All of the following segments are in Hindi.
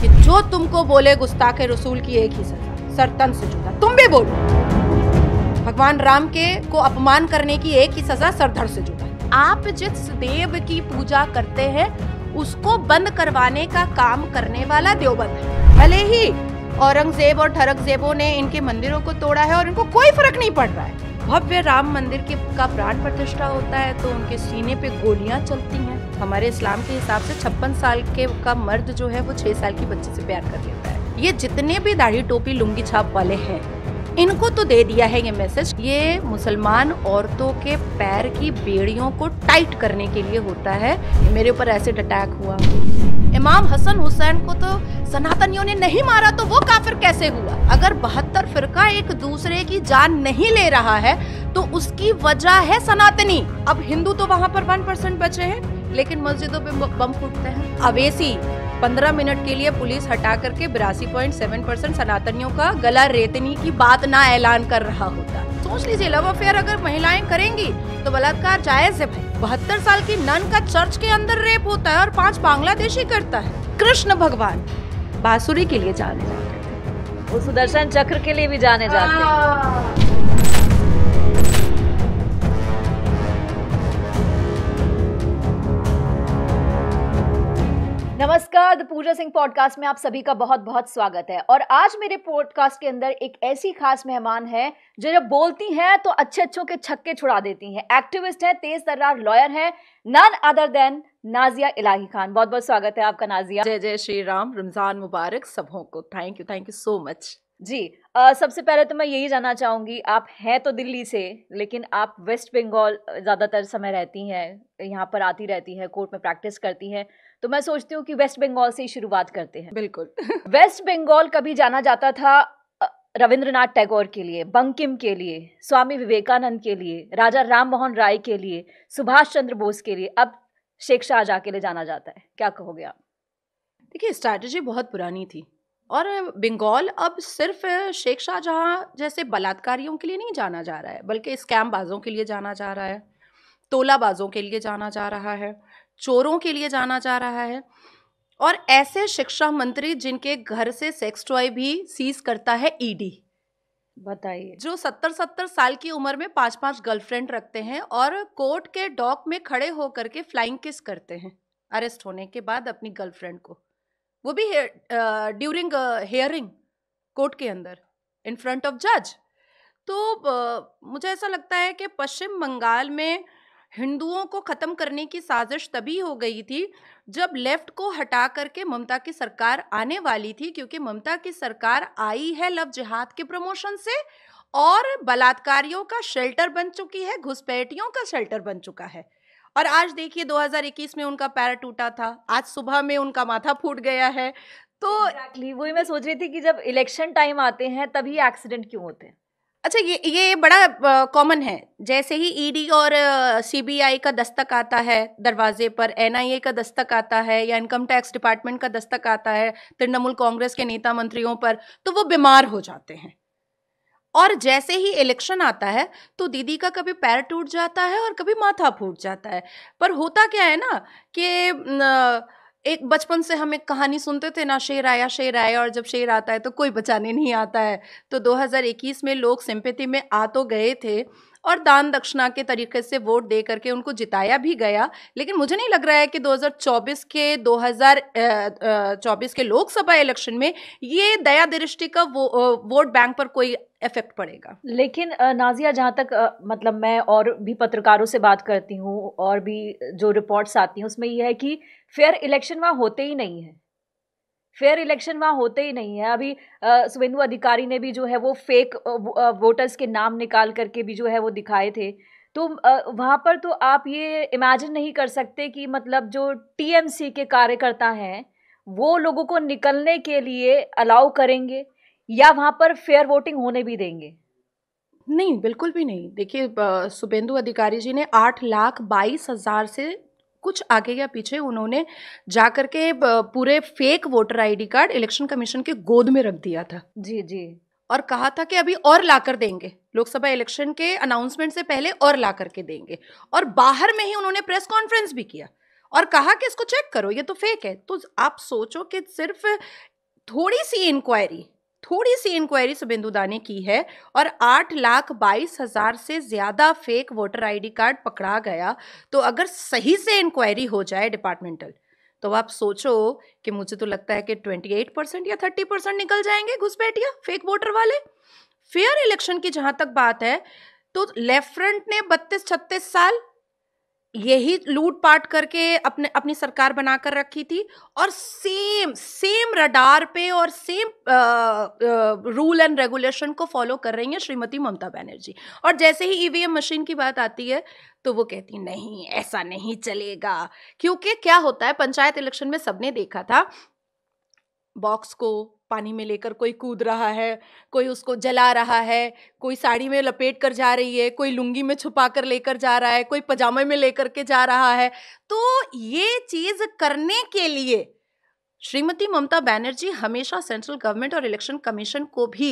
कि जो तुमको बोले गुस्ताखे रसूल की एक ही सजा सरतन से जुदा तुम भी बोलो भगवान राम के को अपमान करने की एक ही सजा सरधर से जुदा आप जिस देव की पूजा करते हैं उसको बंद करवाने का काम करने वाला देवबंद है भले ही औरंगजेब और ठरकजेबों ने इनके मंदिरों को तोड़ा है और इनको कोई फर्क नहीं पड़ रहा है भव्य राम मंदिर के का प्राण प्रतिष्ठा होता है तो उनके सीने पे गोलियां चलती हैं हमारे इस्लाम के हिसाब से छप्पन साल के का मर्द जो है वो छह साल की बच्ची से प्यार कर लेता है ये जितने भी दाढ़ी टोपी लुंगी छाप वाले हैं इनको तो दे दिया है ये मैसेज ये मुसलमान औरतों के पैर की बेड़ियों को टाइट करने के लिए होता है मेरे ऊपर एसिड अटैक हुआ इमाम हसन हुसैन को तो सनातनियों ने नहीं मारा तो वो काफिर कैसे हुआ अगर बहत्तर फिरका एक दूसरे की जान नहीं ले रहा है तो उसकी वजह है सनातनी अब हिंदू तो वहां पर वन परसेंट बचे हैं लेकिन मस्जिदों पे बम फूटते हैं अवेसी 15 मिनट के लिए पुलिस हटा करके बिरासी पॉइंट सेवन परसेंट सनातनियों का गला रेतनी की बात ना ऐलान कर रहा होता सोच लीजिए लव अफेयर अगर महिलाएं करेंगी तो बलात्कार जायज है बहत्तर साल की नन का चर्च के अंदर रेप होता है और पांच बांग्लादेशी करता है कृष्ण भगवान बांसुरी के लिए जाने जाते वो सुदर्शन चक्र के लिए भी जाने जाते हैं हाँ। नमस्कार द पूजा सिंह पॉडकास्ट में आप सभी का बहुत बहुत स्वागत है और आज मेरे पॉडकास्ट के अंदर एक ऐसी खास मेहमान है जो जब बोलती हैं तो अच्छे अच्छों के छक्के छुड़ा देती हैं एक्टिविस्ट हैं तेज तर्रार लॉयर हैं none other than Nazia Elahi Khan बहुत बहुत स्वागत है आपका नाजिया जय जय श्री राम रमजान मुबारक सबों को thank you thank you so much जी आ, सबसे पहले तो मैं यही जानना चाहूंगी आप हैं तो दिल्ली से लेकिन आप वेस्ट बंगाल ज़्यादातर समय रहती हैं यहाँ पर आती रहती है कोर्ट में प्रैक्टिस करती हैं तो मैं सोचती हूँ कि वेस्ट बंगाल से ही शुरुआत करते हैं बिल्कुल वेस्ट बंगाल कभी जाना जाता था रविंद्रनाथ टैगोर के लिए बंकिम के लिए स्वामी विवेकानंद के लिए राजा राम मोहन राय के लिए सुभाष चंद्र बोस के लिए अब शेख शाहजहाँ के लिए जाना जाता है क्या कहोगे आप देखिए स्ट्रैटेजी बहुत पुरानी थी और बंगाल अब सिर्फ शेख शाहजहाँ जैसे बलात्कारियों के लिए नहीं जाना जा रहा है बल्कि स्कैम बाजों के लिए जाना जा रहा है तोलाबाजों के लिए जाना जा रहा है चोरों के लिए जाना जा रहा है और ऐसे शिक्षा मंत्री जिनके घर से सेक्स टॉय भी सीज करता है ईडी e बताइए जो सत्तर सत्तर साल की उम्र में पांच पांच गर्लफ्रेंड रखते हैं और कोर्ट के डॉक में खड़े होकर के फ्लाइंग किस करते हैं अरेस्ट होने के बाद अपनी गर्लफ्रेंड को वो भी ड्यूरिंग हेयरिंग कोर्ट के अंदर इन फ्रंट ऑफ जज तो uh, मुझे ऐसा लगता है कि पश्चिम बंगाल में हिंदुओं को ख़त्म करने की साजिश तभी हो गई थी जब लेफ्ट को हटा करके ममता की सरकार आने वाली थी क्योंकि ममता की सरकार आई है लव जिहाद के प्रमोशन से और बलात्कारियों का शेल्टर बन चुकी है घुसपैठियों का शेल्टर बन चुका है और आज देखिए 2021 में उनका पैर टूटा था आज सुबह में उनका माथा फूट गया है तो exactly, वही मैं सोच रही थी कि जब इलेक्शन टाइम आते हैं तभी एक्सीडेंट क्यों होते हैं अच्छा ये ये बड़ा कॉमन है जैसे ही ईडी e और सीबीआई का दस्तक आता है दरवाजे पर एनआईए का दस्तक आता है या इनकम टैक्स डिपार्टमेंट का दस्तक आता है तृणमूल कांग्रेस के नेता मंत्रियों पर तो वो बीमार हो जाते हैं और जैसे ही इलेक्शन आता है तो दीदी का कभी पैर टूट जाता है और कभी माथा फूट जाता है पर होता क्या है ना कि एक बचपन से हम एक कहानी सुनते थे ना शेर आया शेर आया और जब शेर आता है तो कोई बचाने नहीं आता है तो 2021 में लोग सिंपति में आ तो गए थे और दान दक्षिणा के तरीके से वोट दे करके उनको जिताया भी गया लेकिन मुझे नहीं लग रहा है कि 2024 के 2024 के लोकसभा इलेक्शन में ये दया दृष्टि का वो वोट बैंक पर कोई इफेक्ट पड़ेगा लेकिन नाजिया जहाँ तक मतलब मैं और भी पत्रकारों से बात करती हूँ और भी जो रिपोर्ट्स आती हैं उसमें यह है कि फेयर इलेक्शन वहाँ होते ही नहीं है फेयर इलेक्शन वहाँ होते ही नहीं है अभी सुविंदु अधिकारी ने भी जो है वो फेक वोटर्स के नाम निकाल करके भी जो है वो दिखाए थे तो वहाँ पर तो आप ये इमेजिन नहीं कर सकते कि मतलब जो टीएमसी के कार्यकर्ता हैं वो लोगों को निकलने के लिए अलाउ करेंगे या वहां पर फेयर वोटिंग होने भी देंगे नहीं बिल्कुल भी नहीं देखिए शुभेंदु अधिकारी जी ने आठ लाख बाईस हजार से कुछ आगे या पीछे उन्होंने जा करके पूरे fake voter ID card election commission के गोद में रख दिया था जी जी और कहा था कि अभी और ला कर देंगे लोकसभा इलेक्शन के अनाउंसमेंट से पहले और ला करके देंगे और बाहर में ही उन्होंने प्रेस कॉन्फ्रेंस भी किया और कहा कि इसको चेक करो ये तो फेक है तो आप सोचो कि सिर्फ थोड़ी सी इंक्वायरी थोड़ी सी इंक्वायरी सुबेंदुदा ने की है और आठ लाख बाईस हज़ार से ज़्यादा फेक वोटर आईडी कार्ड पकड़ा गया तो अगर सही से इंक्वायरी हो जाए डिपार्टमेंटल तो आप सोचो कि मुझे तो लगता है कि ट्वेंटी एट परसेंट या थर्टी परसेंट निकल जाएंगे घुसपैठिया फेक वोटर वाले फेयर इलेक्शन की जहां तक बात है तो लेफ्ट फ्रंट ने बत्तीस छत्तीस साल यही लूट पाट करके अपने अपनी सरकार बना कर रखी थी और सेम सेम रडार पे और सेम रूल एंड रेगुलेशन को फॉलो कर रही हैं श्रीमती ममता बनर्जी और जैसे ही ईवीएम e मशीन की बात आती है तो वो कहती नहीं ऐसा नहीं चलेगा क्योंकि क्या होता है पंचायत इलेक्शन में सबने देखा था बॉक्स को पानी में लेकर कोई कूद रहा है कोई उसको जला रहा है कोई साड़ी में लपेट कर जा रही है कोई लुंगी में छुपा कर लेकर जा रहा है कोई पजामे में लेकर के जा रहा है तो ये चीज़ करने के लिए श्रीमती ममता बनर्जी हमेशा सेंट्रल गवर्नमेंट और इलेक्शन कमीशन को भी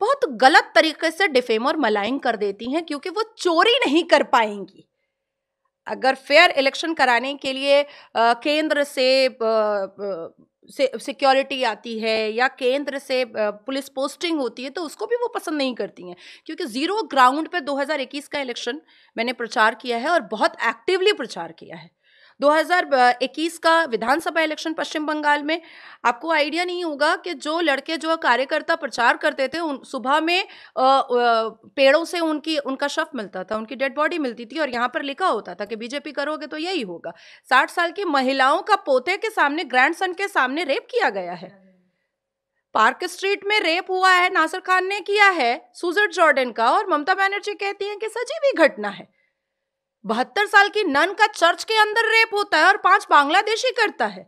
बहुत गलत तरीके से डिफेम और मलाइंग कर देती हैं क्योंकि वो चोरी नहीं कर पाएंगी अगर फेयर इलेक्शन कराने के लिए केंद्र से आ, आ, से सिक्योरिटी आती है या केंद्र से पुलिस पोस्टिंग होती है तो उसको भी वो पसंद नहीं करती हैं क्योंकि ज़ीरो ग्राउंड पे 2021 का इलेक्शन मैंने प्रचार किया है और बहुत एक्टिवली प्रचार किया है 2021 का विधानसभा इलेक्शन पश्चिम बंगाल में आपको आइडिया नहीं होगा कि जो लड़के जो कार्यकर्ता प्रचार करते थे उन सुबह में आ, आ, पेड़ों से उनकी उनका शव मिलता था उनकी डेड बॉडी मिलती थी और यहाँ पर लिखा होता था कि बीजेपी करोगे तो यही होगा साठ साल की महिलाओं का पोते के सामने ग्रैंड के सामने रेप किया गया है पार्क स्ट्रीट में रेप हुआ है नासिर खान ने किया है सुजर जॉर्डन का और ममता बनर्जी कहती हैं कि सजीवी घटना है बहत्तर साल की नन का चर्च के अंदर रेप होता है और पांच बांग्लादेशी करता है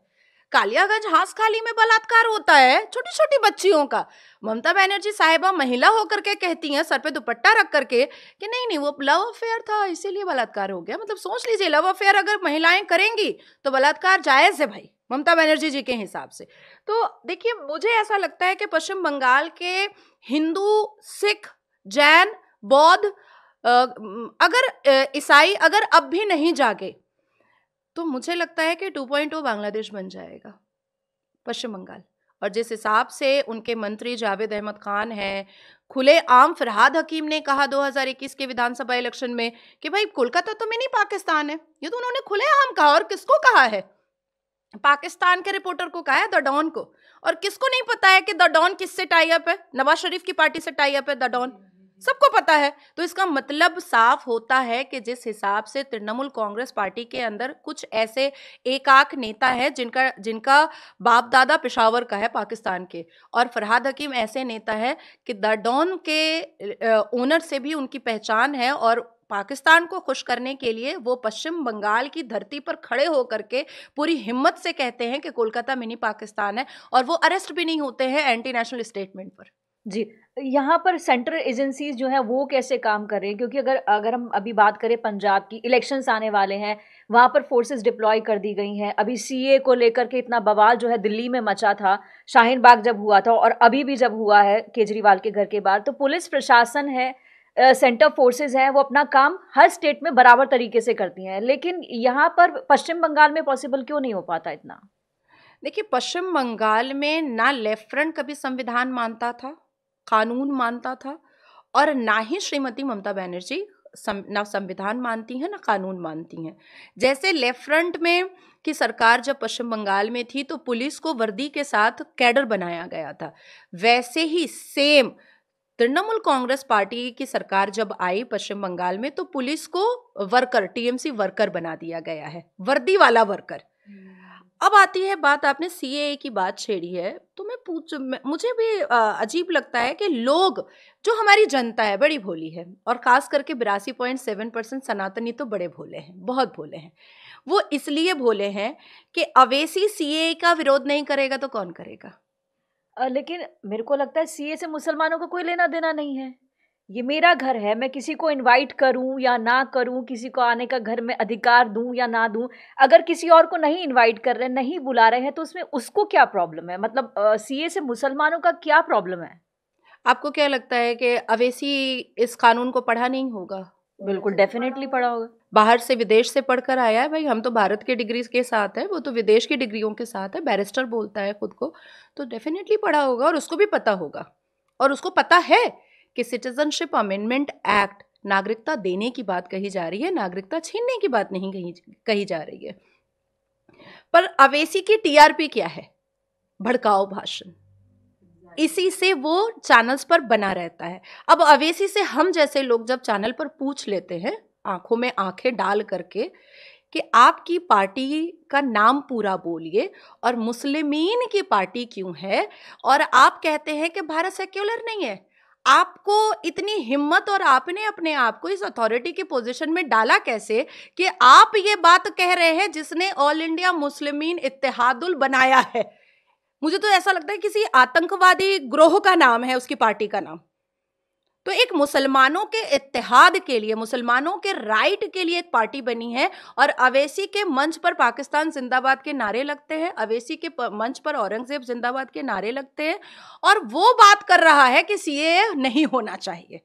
कालियागंज खाली में बलात्कार होता है छोटी छोटी बच्चियों का ममता बनर्जी साहिबा महिला होकर के कहती हैं सर पे दुपट्टा रख करके कि नहीं नहीं वो लव अफेयर था इसीलिए बलात्कार हो गया मतलब सोच लीजिए लव अफेयर अगर महिलाएं करेंगी तो बलात्कार जायज़ है भाई ममता बनर्जी जी के हिसाब से तो देखिए मुझे ऐसा लगता है कि पश्चिम बंगाल के हिंदू सिख जैन बौद्ध अगर ईसाई अगर अब भी नहीं जागे तो मुझे लगता है कि 2.0 बांग्लादेश बन जाएगा पश्चिम बंगाल और जिस हिसाब से उनके मंत्री जावेद अहमद खान हैं खुले आम फरहाद हकीम ने कहा 2021 के विधानसभा इलेक्शन में कि भाई कोलकाता तो मिनी पाकिस्तान है ये तो उन्होंने खुले आम कहा और किसको कहा है पाकिस्तान के रिपोर्टर को कहा है द डॉन को और किसको नहीं पता है कि द डॉन किससे टाई अप है नवाज शरीफ की पार्टी से टाई अप है द डॉन सबको पता है तो इसका मतलब साफ होता है कि जिस हिसाब से तृणमूल कांग्रेस पार्टी के अंदर कुछ ऐसे एकाक नेता है जिनका जिनका बाप दादा पिशावर का है पाकिस्तान के और फरहाद हकीम ऐसे नेता है कि द डॉन के ओनर से भी उनकी पहचान है और पाकिस्तान को खुश करने के लिए वो पश्चिम बंगाल की धरती पर खड़े होकर के पूरी हिम्मत से कहते हैं कि कोलकाता मिनी पाकिस्तान है और वो अरेस्ट भी नहीं होते हैं एंटी नेशनल स्टेटमेंट पर जी, यहाँ पर सेंट्रल एजेंसीज़ जो हैं वो कैसे काम कर रही हैं? क्योंकि अगर अगर हम अभी बात करें पंजाब की इलेक्शंस आने वाले हैं, वहाँ पर फोर्सेस डिप्लॉय कर दी गई हैं। अभी सीए को लेकर के इतना बवाल जो है दिल्ली में मचा था, शाहीन बाग जब हुआ था और अभी भी जब हुआ है केजरीवाल के घर के बाहर, तो पुलिस प्रशासन है सेंटर फोर्सेज हैं वो अपना काम हर स्टेट में बराबर तरीके से करती हैं। लेकिन यहाँ पर पश्चिम बंगाल में पॉसिबल क्यों नहीं हो पाता इतना? देखिए, पश्चिम बंगाल में ना लेफ्ट फ्रंट कभी संविधान मानता था कानून मानता था और ना ही श्रीमती ममता बनर्जी ना संविधान मानती हैं ना कानून मानती हैं जैसे लेफ्ट फ्रंट में की सरकार जब पश्चिम बंगाल में थी तो पुलिस को वर्दी के साथ कैडर बनाया गया था वैसे ही सेम तृणमूल कांग्रेस पार्टी की सरकार जब आई पश्चिम बंगाल में तो पुलिस को वर्कर टीएमसी वर्कर बना दिया गया है वर्दी वाला वर्कर हम्म। अब आती है बात आपने सी ए की बात छेड़ी है तो मैं पूछ मुझे भी अजीब लगता है कि लोग जो हमारी जनता है बड़ी भोली है और ख़ास करके बिरासी पॉइंट सेवन परसेंट सनातनी तो बड़े भोले हैं बहुत भोले हैं वो इसलिए भोले हैं कि अवेसी सी ए का विरोध नहीं करेगा तो कौन करेगा लेकिन मेरे को लगता है ए से मुसलमानों को कोई लेना देना नहीं है ये मेरा घर है मैं किसी को इनवाइट करूं या ना करूं किसी को आने का घर में अधिकार दूं या ना दूं अगर किसी और को नहीं इनवाइट कर रहे नहीं बुला रहे हैं तो उसमें उसको क्या प्रॉब्लम है मतलब सीए से मुसलमानों का क्या प्रॉब्लम है आपको क्या लगता है कि अवैसी इस कानून को पढ़ा नहीं होगा बिल्कुल डेफिनेटली पढ़ा होगा बाहर से विदेश से पढ़कर आया है भाई हम तो भारत के डिग्री के साथ है वो तो विदेश की डिग्रियों के साथ है बैरिस्टर बोलता है खुद को तो डेफिनेटली पढ़ा होगा और उसको भी पता होगा और उसको पता है कि सिटीजनशिप अमेंडमेंट एक्ट नागरिकता देने की बात कही जा रही है नागरिकता छीनने की बात नहीं कही कही जा रही है पर अवेसी की टीआरपी क्या है भड़काओ भाषण इसी से वो चैनल्स पर बना रहता है अब अवेसी से हम जैसे लोग जब चैनल पर पूछ लेते हैं आंखों में आंखें डाल करके कि आपकी पार्टी का नाम पूरा बोलिए और मुस्लिमीन की पार्टी क्यों है और आप कहते हैं कि भारत सेक्युलर नहीं है आपको इतनी हिम्मत और आपने अपने आप को इस अथॉरिटी की पोजीशन में डाला कैसे कि आप ये बात कह रहे हैं जिसने ऑल इंडिया मुस्लिमीन इतिहादुल बनाया है मुझे तो ऐसा लगता है किसी आतंकवादी ग्रोह का नाम है उसकी पार्टी का नाम तो एक मुसलमानों के इतिहाद के लिए मुसलमानों के राइट के लिए एक पार्टी बनी है और अवैसी के मंच पर पाकिस्तान जिंदाबाद के नारे लगते हैं अवैसी के मंच पर औरंगजेब जिंदाबाद के नारे लगते हैं और वो बात कर रहा है कि सीए नहीं होना चाहिए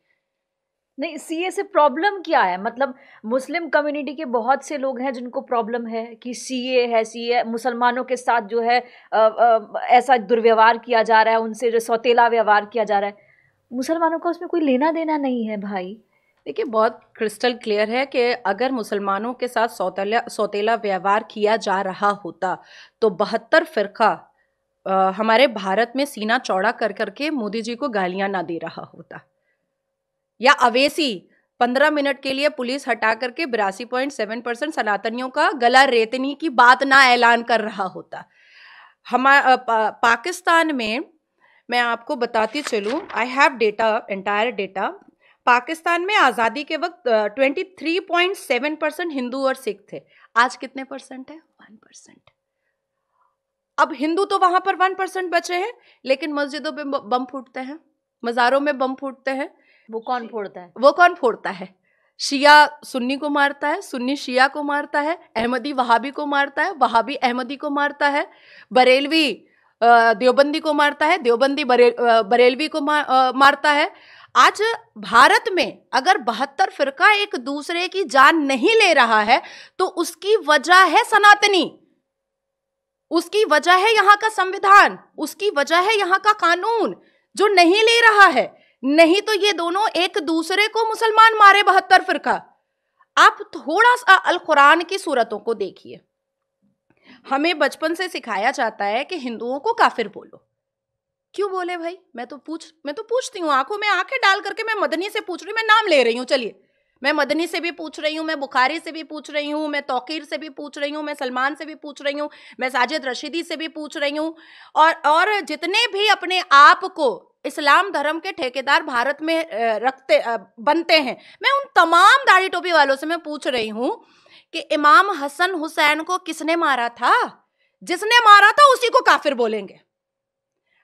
नहीं सीए से प्रॉब्लम क्या है मतलब मुस्लिम कम्युनिटी के बहुत से लोग हैं जिनको प्रॉब्लम है कि सीए है सीए मुसलमानों के साथ जो है आ, आ, ऐसा दुर्व्यवहार किया जा रहा है उनसे जो सौतेला व्यवहार किया जा रहा है मुसलमानों का उसमें कोई लेना देना नहीं है भाई देखिए बहुत क्रिस्टल क्लियर है कि अगर मुसलमानों के साथ सौतेला सौतेला व्यवहार किया जा रहा होता तो बहत्तर फ़िरका हमारे भारत में सीना चौड़ा कर करके मोदी जी को गालियां ना दे रहा होता या अवेसी पंद्रह मिनट के लिए पुलिस हटा करके बिरासी पॉइंट सेवन परसेंट सनातनियों का गला रेतनी की बात ना ऐलान कर रहा होता हम पा, पाकिस्तान में मैं आपको बताती चलूँ I have data entire data Pakistan में आज़ादी के वक्त twenty three point seven percent Hindu और सिख थे आज कितने परसेंट है वन परसेंट अब हिंदू तो वहाँ पर वन परसेंट बचे हैं लेकिन मस्जिदों पे बम फूटते हैं मज़ारों में बम फूटते हैं वो कौन फोड़ता है वो कौन फोड़ता है शिया सुन्नी को मारता है सुन्नी शिया को मारता है अहमदी वहाबी को मारता है वहाबी अहमदी को मारता है बरेलवी देवबंदी को मारता है देवबंदी बरे, बरेलवी को मारता है आज भारत में अगर बहत्तर फिरका एक दूसरे की जान नहीं ले रहा है तो उसकी वजह है सनातनी उसकी वजह है यहाँ का संविधान उसकी वजह है यहाँ का कानून जो नहीं ले रहा है नहीं तो ये दोनों एक दूसरे को मुसलमान मारे बहत्तर फिरका आप थोड़ा सा अल कुरान की सूरतों को देखिए हमें बचपन से सिखाया जाता है कि हिंदुओं को काफिर बोलो क्यों बोले भाई मैं तो पूछ मैं तो पूछती हूँ आंखों में आंखें डाल करके मैं मदनी से पूछ रही हूँ मैं नाम ले रही हूँ चलिए मैं मदनी से भी पूछ रही हूँ मैं बुखारी से भी पूछ रही हूँ मैं तोकीर से भी पूछ रही हूँ मैं सलमान से भी पूछ रही हूँ मैं साजिद रशीदी से भी पूछ रही हूँ और और जितने भी अपने आप को इस्लाम धर्म के ठेकेदार भारत में रखते बनते हैं मैं उन तमाम दाढ़ी टोपी वालों से मैं पूछ रही हूँ कि इमाम हसन हुसैन को किसने मारा था जिसने मारा था उसी को काफिर बोलेंगे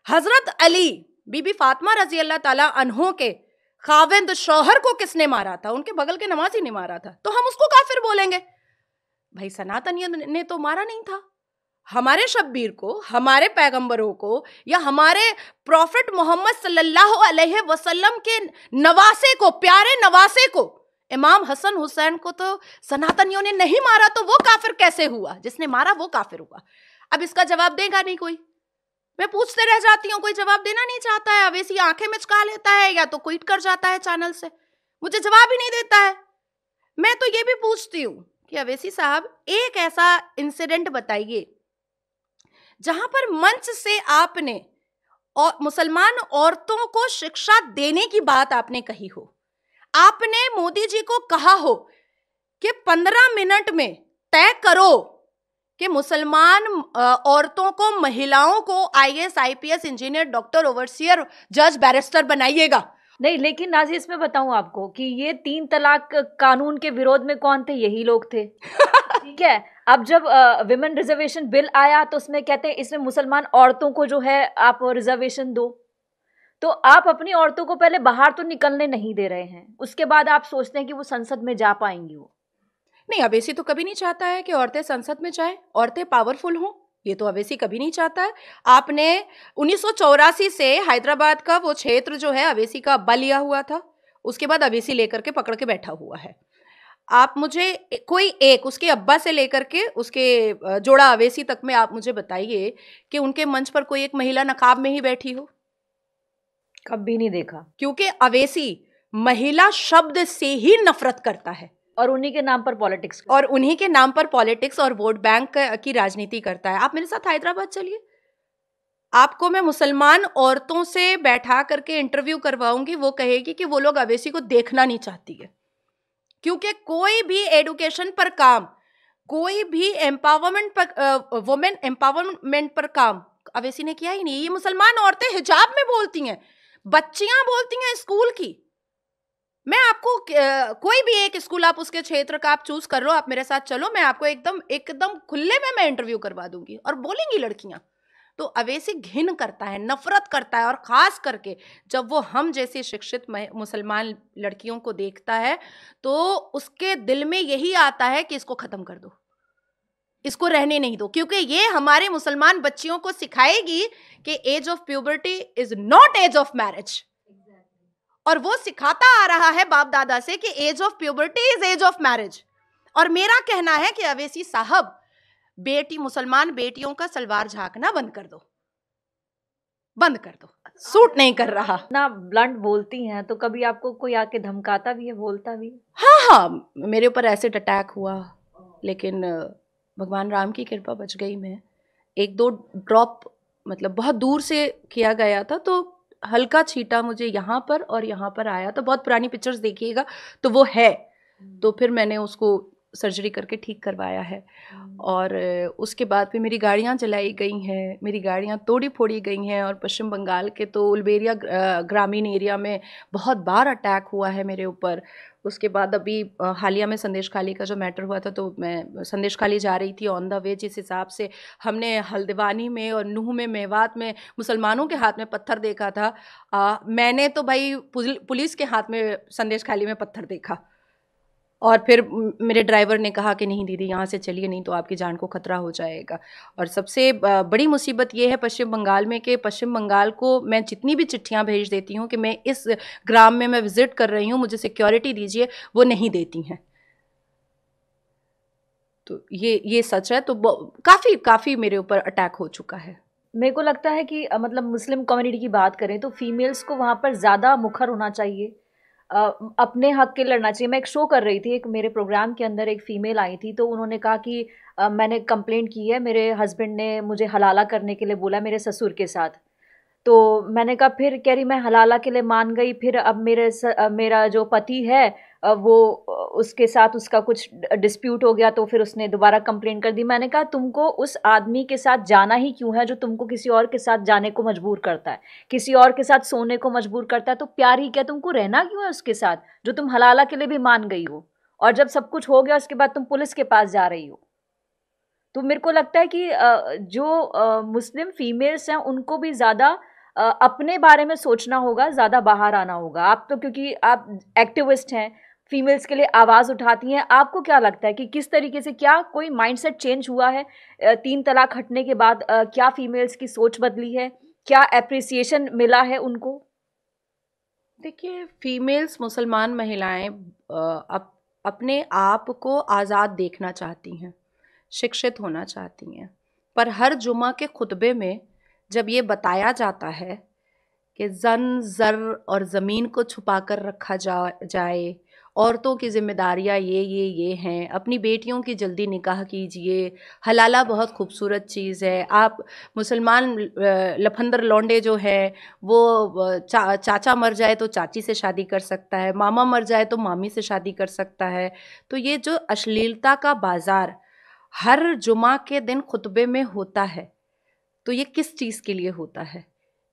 हजरत अली बीबी फातमा रजी अल्लाह ताला अनहों के खाविंद शौहर को किसने मारा था उनके बगल के नमाज ही नहीं मारा था तो हम उसको काफिर बोलेंगे भाई सनातन ने तो मारा नहीं था हमारे शब्बीर को हमारे पैगंबरों को या हमारे प्रॉफिट मोहम्मद सल्लल्लाहु अलैहि वसल्लम के नवासे को प्यारे नवासे को इमाम हसन हुसैन को तो सनातनियों ने नहीं मारा तो वो काफिर कैसे हुआ जिसने मारा वो काफिर हुआ अब इसका जवाब देगा नहीं कोई मैं पूछते रह जाती हूँ कोई जवाब देना नहीं चाहता है अवेसी आंखें मिचका लेता है या तो क्विट कर जाता है चैनल से मुझे जवाब ही नहीं देता है मैं तो ये भी पूछती हूँ कि अवेसी साहब एक ऐसा इंसिडेंट बताइए जहां पर मंच से आपने और मुसलमान औरतों को शिक्षा देने की बात आपने कही हो आपने मोदी जी को कहा हो कि पंद्रह मिनट में तय करो कि मुसलमान औरतों को महिलाओं को IAS IPS engineer doctor overseer जज बैरिस्टर बनाइएगा नहीं लेकिन नाजी इसमें बताऊं आपको कि ये तीन तलाक कानून के विरोध में कौन थे यही लोग थे ठीक है अब जब विमेन रिजर्वेशन बिल आया तो उसमें कहते हैं इसमें मुसलमान औरतों को जो है आप रिजर्वेशन दो तो आप अपनी औरतों को पहले बाहर तो निकलने नहीं दे रहे हैं उसके बाद आप सोचते हैं कि वो संसद में जा पाएंगी वो नहीं अवेसी तो कभी नहीं चाहता है कि औरतें संसद में जाएं औरतें पावरफुल हों ये तो अवेसी कभी नहीं चाहता है आपने उन्नीस से हैदराबाद का वो क्षेत्र जो है अवेसी का अब्बा लिया हुआ था उसके बाद अवेसी लेकर के पकड़ के बैठा हुआ है आप मुझे कोई एक उसके अब्बा से लेकर के उसके जोड़ा अवेसी तक में आप मुझे बताइए कि उनके मंच पर कोई एक महिला नकाब में ही बैठी हो कभी नहीं देखा क्योंकि अवेसी महिला शब्द से ही नफरत करता है और उन्हीं के नाम पर पॉलिटिक्स और उन्हीं के नाम पर पॉलिटिक्स और वोट बैंक की राजनीति करता है आप मेरे साथ हैदराबाद चलिए आपको मैं मुसलमान औरतों से बैठा करके इंटरव्यू करवाऊंगी वो कहेगी कि वो लोग अवेसी को देखना नहीं चाहती है क्योंकि कोई भी एडुकेशन पर काम कोई भी एम्पावरमेंट पर वुमेन एम्पावरमेंट पर काम अवेसी ने किया ही नहीं ये मुसलमान औरतें हिजाब में बोलती हैं बच्चियां बोलती हैं स्कूल की मैं आपको कोई भी एक स्कूल आप उसके क्षेत्र का आप चूज कर लो आप मेरे साथ चलो मैं आपको एकदम एकदम खुले में मैं इंटरव्यू करवा दूंगी और बोलेंगी लड़कियां तो अवेसी घिन करता है नफरत करता है और ख़ास करके जब वो हम जैसी शिक्षित मुसलमान लड़कियों को देखता है तो उसके दिल में यही आता है कि इसको ख़त्म कर दो इसको रहने नहीं दो क्योंकि ये हमारे मुसलमान बच्चियों को सिखाएगी कि age of puberty is not age of marriage और वो सिखाता आ रहा है बाप दादा से कि age of puberty is age of marriage और मेरा कहना है कि अवेसी साहब बेटी मुसलमान बेटियों का सलवार झांकना बंद कर दो बंद कर दो सूट नहीं कर रहा ना ब्लंट बोलती हैं तो कभी आपको कोई आके धमकाता भी है बोलता भी है हाँ हाँ मेरे ऊपर एसिड अटैक हुआ लेकिन भगवान राम की कृपा बच गई मैं एक दो ड्रॉप मतलब बहुत दूर से किया गया था तो हल्का छीटा मुझे यहाँ पर और यहाँ पर आया था बहुत पुरानी पिक्चर्स देखिएगा तो वो है तो फिर मैंने उसको सर्जरी करके ठीक करवाया है हम्म। और उसके बाद भी मेरी गाड़ियाँ जलाई गई हैं मेरी गाड़ियाँ तोड़ी फोड़ी गई हैं और पश्चिम बंगाल के तो उलबेरिया ग्रामीण एरिया में बहुत बार अटैक हुआ है मेरे ऊपर उसके बाद अभी हालिया में संदेश खाली का जो मैटर हुआ था तो मैं संदेश खाली जा रही थी ऑन द वे जिस हिसाब से हमने हल्द्वानी में और नूह में मेवात में मुसलमानों के हाथ में पत्थर देखा था आ, मैंने तो भाई पुलिस के हाथ में संदेश खाली में पत्थर देखा और फिर मेरे ड्राइवर ने कहा कि नहीं दीदी यहाँ से चलिए नहीं तो आपकी जान को खतरा हो जाएगा और सबसे बड़ी मुसीबत ये है पश्चिम बंगाल में कि पश्चिम बंगाल को मैं जितनी भी चिट्ठियाँ भेज देती हूँ कि मैं इस ग्राम में मैं विज़िट कर रही हूँ मुझे सिक्योरिटी दीजिए वो नहीं देती हैं तो ये ये सच है तो काफ़ी काफ़ी मेरे ऊपर अटैक हो चुका है मेरे को लगता है कि मतलब मुस्लिम कम्युनिटी की बात करें तो फीमेल्स को वहाँ पर ज़्यादा मुखर होना चाहिए अपने हक के लड़ना चाहिए मैं एक शो कर रही थी एक मेरे प्रोग्राम के अंदर एक फ़ीमेल आई थी तो उन्होंने कहा कि मैंने कंप्लेंट की है मेरे हस्बैंड ने मुझे हलाला करने के लिए बोला मेरे ससुर के साथ तो मैंने कहा फिर कह रही मैं हलाला के लिए मान गई फिर अब मेरे स, मेरा जो पति है वो उसके साथ उसका कुछ डिस्प्यूट हो गया तो फिर उसने दोबारा कंप्लेन कर दी मैंने कहा तुमको उस आदमी के साथ जाना ही क्यों है जो तुमको किसी और के साथ जाने को मजबूर करता है किसी और के साथ सोने को मजबूर करता है तो प्यार ही क्या तुमको रहना क्यों है उसके साथ जो तुम हलाला के लिए भी मान गई हो और जब सब कुछ हो गया उसके बाद तुम पुलिस के पास जा रही हो तो मेरे को लगता है कि जो मुस्लिम फीमेल्स हैं उनको भी ज़्यादा अपने बारे में सोचना होगा ज़्यादा बाहर आना होगा आप तो क्योंकि आप एक्टिविस्ट हैं फीमेल्स के लिए आवाज़ उठाती हैं आपको क्या लगता है कि किस तरीके से क्या कोई माइंडसेट चेंज हुआ है तीन तलाक हटने के बाद क्या फीमेल्स की सोच बदली है क्या एप्रिसिएशन मिला है उनको देखिए फीमेल्स मुसलमान महिलाएं अप, अपने आप को आज़ाद देखना चाहती हैं शिक्षित होना चाहती हैं पर हर जुमा के खुतबे में जब ये बताया जाता है कि जन ज़र और ज़मीन को छुपा कर रखा जा जाए औरतों की ज़िम्मेदारियाँ ये ये ये हैं अपनी बेटियों की जल्दी निकाह कीजिए हलाला बहुत खूबसूरत चीज़ है आप मुसलमान लफंदर लौंडे जो है वो चा, चाचा मर जाए तो चाची से शादी कर सकता है मामा मर जाए तो मामी से शादी कर सकता है तो ये जो अश्लीलता का बाज़ार हर जुमा के दिन खुतबे में होता है तो ये किस चीज़ के लिए होता है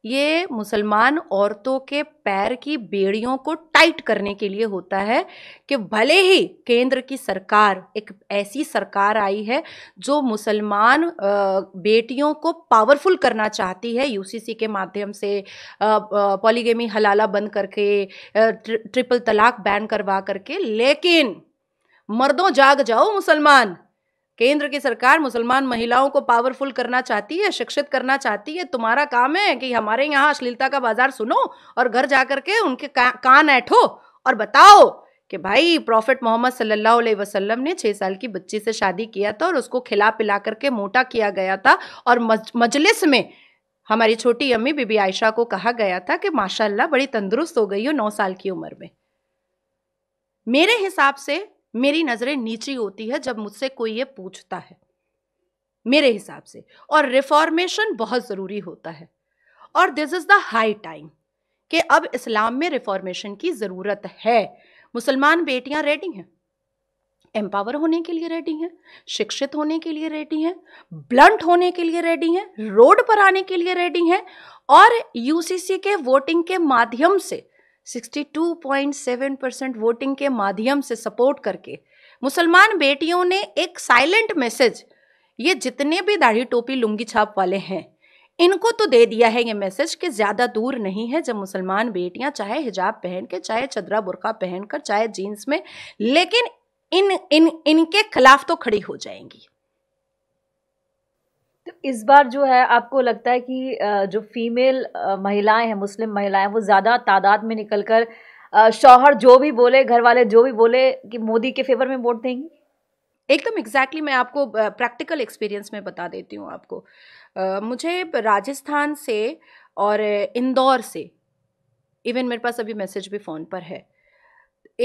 ये मुसलमान औरतों के पैर की बेड़ियों को टाइट करने के लिए होता है कि भले ही केंद्र की सरकार एक ऐसी सरकार आई है जो मुसलमान बेटियों को पावरफुल करना चाहती है यूसीसी के माध्यम से पॉलीगेमी हलाला बंद करके ट्रिपल तलाक बैन करवा करके लेकिन मर्दों जाग जाओ मुसलमान केंद्र की सरकार मुसलमान महिलाओं को पावरफुल करना चाहती है शिक्षित करना चाहती है तुम्हारा काम है कि हमारे यहाँ अश्लीलता का बाजार सुनो और घर जा के उनके का, कान ऐठो और बताओ कि भाई प्रॉफिट मोहम्मद सल्लल्लाहु अलैहि वसल्लम ने छः साल की बच्ची से शादी किया था और उसको खिला पिला करके मोटा किया गया था और मज, मजलिस में हमारी छोटी अम्मी बीबी आयशा को कहा गया था कि माशाल्लाह बड़ी तंदुरुस्त हो गई हो नौ साल की उम्र में मेरे हिसाब से मेरी नज़रें नीची होती है जब मुझसे कोई ये पूछता है मेरे हिसाब से और रिफॉर्मेशन बहुत ज़रूरी होता है और this is the high time कि अब इस्लाम में रिफॉर्मेशन की ज़रूरत है मुसलमान बेटियां रेडी हैं एम्पावर होने के लिए रेडी हैं शिक्षित होने के लिए रेडी हैं ब्लंट होने के लिए रेडी हैं रोड पर आने के लिए रेडी हैं और यूसीसी के वोटिंग के माध्यम से 62.7 परसेंट वोटिंग के माध्यम से सपोर्ट करके मुसलमान बेटियों ने एक साइलेंट मैसेज ये जितने भी दाढ़ी टोपी लुंगी छाप वाले हैं इनको तो दे दिया है ये मैसेज कि ज़्यादा दूर नहीं है जब मुसलमान बेटियां चाहे हिजाब पहन के चाहे चदरा बुरका पहनकर चाहे जीन्स में लेकिन इन इन इनके खिलाफ तो खड़ी हो जाएंगी तो इस बार जो है आपको लगता है कि जो फीमेल महिलाएं हैं मुस्लिम महिलाएं वो ज़्यादा तादाद में निकलकर शौहर जो भी बोले घर वाले जो भी बोले कि मोदी के फेवर में वोट देंगी एकदम एग्जैक्टली exactly मैं आपको प्रैक्टिकल एक्सपीरियंस में बता देती हूँ आपको मुझे राजस्थान से और इंदौर से इवन मेरे पास अभी मैसेज भी फ़ोन पर है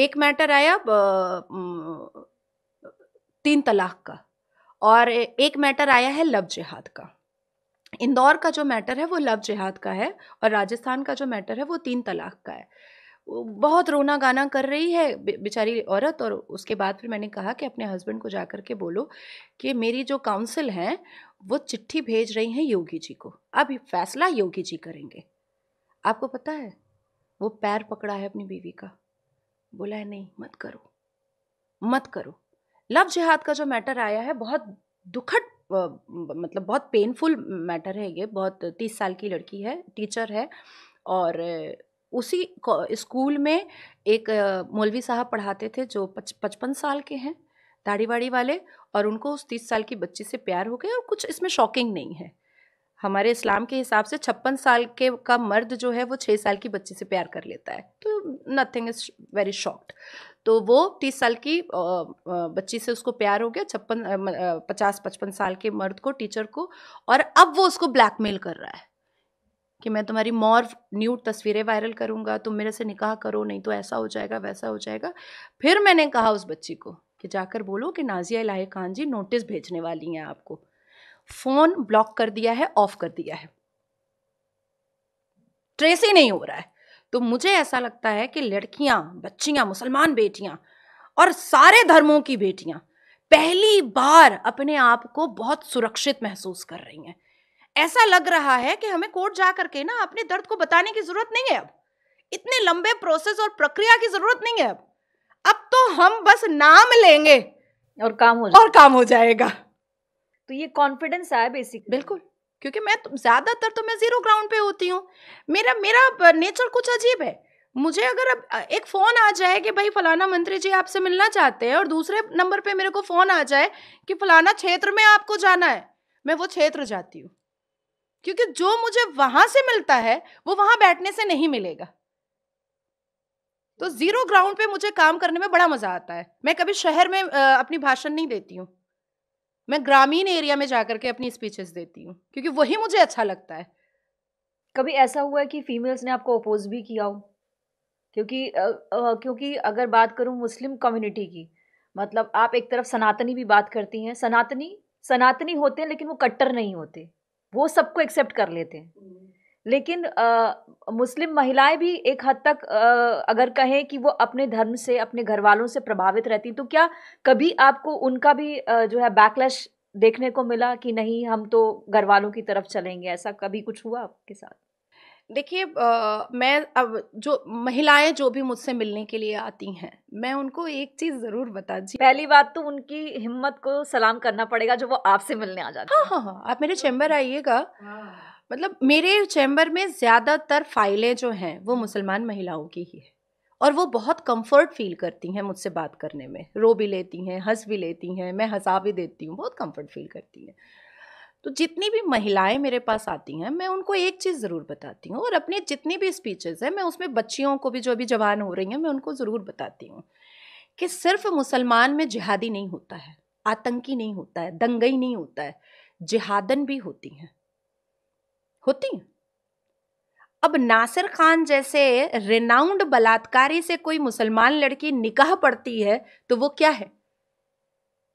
एक मैटर आया तीन तलाक का और एक मैटर आया है लव जिहाद का इंदौर का जो मैटर है वो लव जिहाद का है और राजस्थान का जो मैटर है वो तीन तलाक का है बहुत रोना गाना कर रही है बेचारी औरत और उसके बाद फिर मैंने कहा कि अपने हस्बैंड को जा कर के बोलो कि मेरी जो काउंसिल हैं वो चिट्ठी भेज रही हैं योगी जी को अब फैसला योगी जी करेंगे आपको पता है वो पैर पकड़ा है अपनी बीवी का बोला है नहीं मत करो मत करो लव जिहाद का जो मैटर आया है बहुत दुखद मतलब बहुत पेनफुल मैटर है ये बहुत तीस साल की लड़की है टीचर है और उसी स्कूल में एक मौलवी साहब पढ़ाते थे जो पचपन साल के हैं दाढ़ी वाड़ी वाले और उनको उस तीस साल की बच्ची से प्यार हो गया और कुछ इसमें शॉकिंग नहीं है हमारे इस्लाम के हिसाब से छप्पन साल के का मर्द जो है वो छः साल की बच्ची से प्यार कर लेता है तो नथिंग इज़ वेरी शॉक्ड तो वो तीस साल की बच्ची से उसको प्यार हो गया छप्पन पचास पचपन साल के मर्द को टीचर को और अब वो उसको ब्लैकमेल कर रहा है कि मैं तुम्हारी मोर न्यूट तस्वीरें वायरल करूँगा तुम मेरे से निकाह करो नहीं तो ऐसा हो जाएगा वैसा हो जाएगा फिर मैंने कहा उस बच्ची को कि जाकर बोलो कि नाजिया इलाही खान जी नोटिस भेजने वाली हैं आपको फोन ब्लॉक कर दिया है ऑफ कर दिया है ट्रेस ही नहीं हो रहा है तो मुझे ऐसा लगता है कि लड़कियां बच्चियां मुसलमान बेटियां और सारे धर्मों की बेटियां पहली बार अपने आप को बहुत सुरक्षित महसूस कर रही हैं ऐसा लग रहा है कि हमें कोर्ट जा करके ना अपने दर्द को बताने की जरूरत नहीं है अब इतने लंबे प्रोसेस और प्रक्रिया की जरूरत नहीं है अब अब तो हम बस नाम लेंगे और काम हो और काम हो जाएगा तो ये कॉन्फिडेंस आया बेसिक बिल्कुल क्योंकि मैं तो, ज़्यादातर तो मैं ज़ीरो ग्राउंड पे होती हूँ मेरा मेरा नेचर कुछ अजीब है मुझे अगर अब एक फ़ोन आ जाए कि भाई फलाना मंत्री जी आपसे मिलना चाहते हैं और दूसरे नंबर पे मेरे को फ़ोन आ जाए कि फलाना क्षेत्र में आपको जाना है मैं वो क्षेत्र जाती हूँ क्योंकि जो मुझे वहां से मिलता है वो वहां बैठने से नहीं मिलेगा तो ज़ीरो ग्राउंड पे मुझे काम करने में बड़ा मज़ा आता है मैं कभी शहर में अपनी भाषण नहीं देती हूँ मैं ग्रामीण एरिया में जाकर के अपनी स्पीचेस देती हूँ क्योंकि वही मुझे अच्छा लगता है कभी ऐसा हुआ है कि फीमेल्स ने आपको अपोज भी किया हो क्योंकि आ, आ, क्योंकि अगर बात करूँ मुस्लिम कम्युनिटी की मतलब आप एक तरफ सनातनी भी बात करती हैं सनातनी सनातनी होते हैं लेकिन वो कट्टर नहीं होते वो सबको एक्सेप्ट कर लेते हैं लेकिन आ, मुस्लिम महिलाएं भी एक हद तक आ, अगर कहें कि वो अपने धर्म से अपने घर वालों से प्रभावित रहती तो क्या कभी आपको उनका भी आ, जो है बैकलैश देखने को मिला कि नहीं हम तो घर वालों की तरफ चलेंगे ऐसा कभी कुछ हुआ आपके साथ देखिए मैं अब जो महिलाएं जो भी मुझसे मिलने के लिए आती हैं मैं उनको एक चीज़ ज़रूर बता दी पहली बात तो उनकी हिम्मत को सलाम करना पड़ेगा जो वो आपसे मिलने आ जाती हाँ हाँ हाँ आप मेरे चैम्बर आइएगा हाँ। मतलब मेरे चैम्बर में ज़्यादातर फाइलें जो हैं वो मुसलमान महिलाओं की ही है और वो बहुत कंफर्ट फील करती हैं मुझसे बात करने में रो भी लेती हैं हंस भी लेती हैं मैं हंसा भी देती हूँ बहुत कंफर्ट फील करती हैं तो जितनी भी महिलाएं मेरे पास आती हैं मैं उनको एक चीज़ ज़रूर बताती हूँ और अपने जितनी भी स्पीचेस हैं मैं उसमें बच्चियों को भी जो अभी जवान हो रही हैं मैं उनको ज़रूर बताती हूँ कि सिर्फ मुसलमान में जिहादी नहीं होता है आतंकी नहीं होता है दंगई नहीं होता है जिहादन भी होती हैं होती अब नासिर खान जैसे रेनाउंड बलात्कारी से कोई मुसलमान लड़की निकाह पड़ती है तो वो क्या है